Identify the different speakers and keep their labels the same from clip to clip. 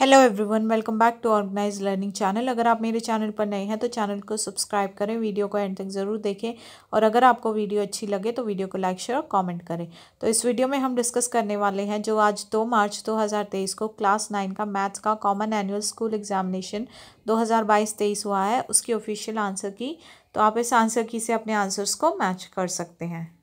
Speaker 1: hello everyone welcome back to organise learning channel अगर आप मेरे चैनल पर नए हैं तो चैनल को सब्सक्राइब करें वीडियो को एंड तक ज़रूर देखें और अगर आपको वीडियो अच्छी लगे तो वीडियो को लाइक शेयर और कमेंट करें तो इस वीडियो में हम डिस्कस करने वाले हैं जो आज 2 मार्च 2023 को क्लास नाइन का मैथ्स का कॉमन एनुअल स्कूल एग्जामिनेशन दो हज़ार हुआ है उसकी ऑफिशियल आंसर की तो आप इस आंसर की से अपने आंसर्स को मैच कर सकते हैं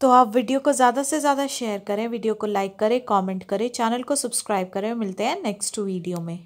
Speaker 1: तो आप वीडियो को ज़्यादा से ज़्यादा शेयर करें वीडियो को लाइक करें कमेंट करें चैनल को सब्सक्राइब करें मिलते हैं नेक्स्ट वीडियो में